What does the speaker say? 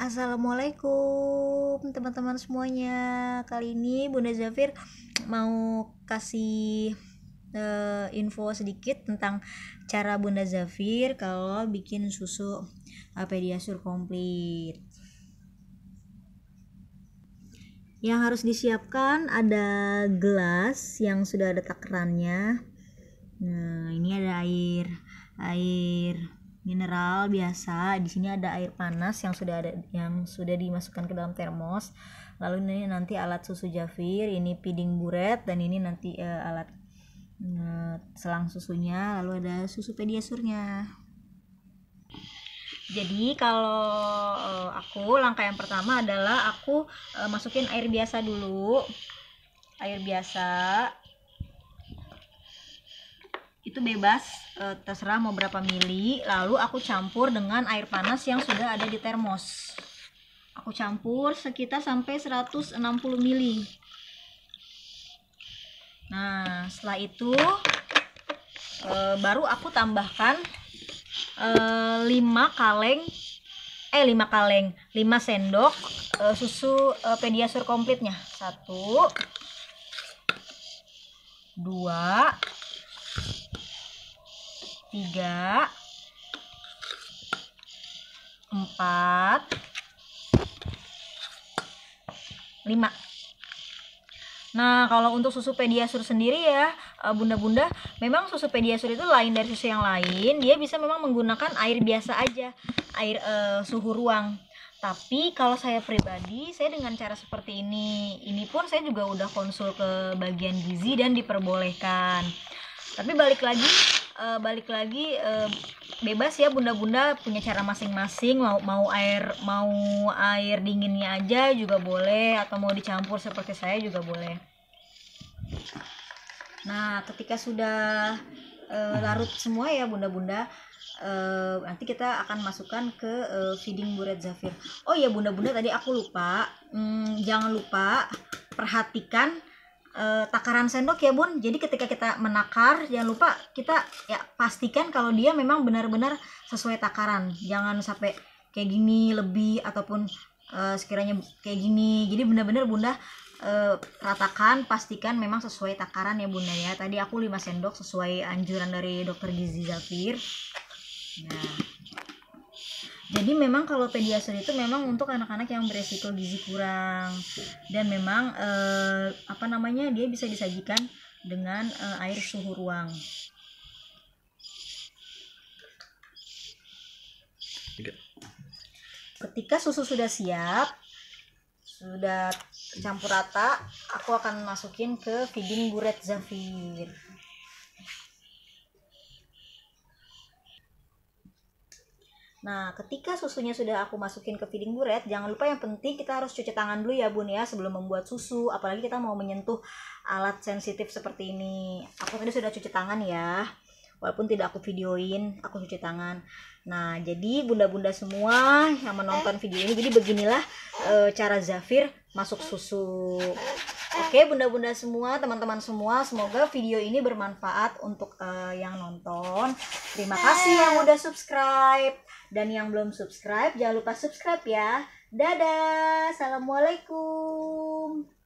Assalamualaikum teman-teman semuanya Kali ini Bunda Zafir mau kasih uh, info sedikit tentang cara Bunda Zafir kalau bikin susu pediasur komplit yang harus disiapkan ada gelas yang sudah ada takarannya nah ini ada air air mineral biasa. Di sini ada air panas yang sudah ada yang sudah dimasukkan ke dalam termos. Lalu ini nanti alat susu jafir, ini piding buret dan ini nanti uh, alat uh, selang susunya, lalu ada susu pediasurnya. Jadi kalau uh, aku langkah yang pertama adalah aku uh, masukin air biasa dulu. Air biasa itu bebas e, terserah mau berapa mili lalu aku campur dengan air panas yang sudah ada di termos aku campur sekitar sampai 160 mili nah setelah itu e, baru aku tambahkan e, 5 kaleng eh 5 kaleng 5 sendok e, susu e, pediasur komplitnya 1 2 tiga empat lima Nah, kalau untuk susu pediasur sendiri ya, eh, bunda-bunda, memang susu pediasur itu lain dari susu yang lain. Dia bisa memang menggunakan air biasa aja, air uh, suhu ruang. Tapi kalau saya pribadi, saya dengan cara seperti ini, ini pun saya juga udah konsul ke bagian gizi dan diperbolehkan. Tapi balik lagi, uh, balik lagi uh, bebas ya bunda-bunda punya cara masing-masing mau mau air mau air dinginnya aja juga boleh atau mau dicampur seperti saya juga boleh nah ketika sudah uh, larut semua ya bunda-bunda uh, nanti kita akan masukkan ke uh, feeding buret zafir oh ya bunda-bunda tadi aku lupa hmm, jangan lupa perhatikan uh, takaran sendok ya bun jadi ketika kita menakar jangan lupa kita ya pastikan kalau dia memang benar-benar sesuai takaran jangan sampai kayak gini lebih ataupun uh, sekiranya kayak gini jadi benar-benar bunda uh, ratakan pastikan memang sesuai takaran ya bunda ya tadi aku 5 sendok sesuai anjuran dari dokter gizi Zafir nah jadi memang kalau pediasur itu memang untuk anak-anak yang beresiko gizi kurang dan memang eh, apa namanya dia bisa disajikan dengan eh, air suhu ruang. Ketika susu sudah siap, sudah campur rata, aku akan masukin ke feeding buret zafir. Nah, ketika susunya sudah aku masukin ke feeding buret, jangan lupa yang penting kita harus cuci tangan dulu ya, Bun ya, sebelum membuat susu, apalagi kita mau menyentuh alat sensitif seperti ini. Aku tadi sudah cuci tangan ya. Walaupun tidak aku videoin, aku cuci tangan. Nah, jadi bunda-bunda semua yang menonton video ini, jadi beginilah e, cara Zafir masuk susu. Oke, bunda-bunda semua, teman-teman semua, semoga video ini bermanfaat untuk uh, yang nonton. Terima nah. kasih yang udah subscribe dan yang belum subscribe jangan lupa subscribe ya. Dadah, assalamualaikum.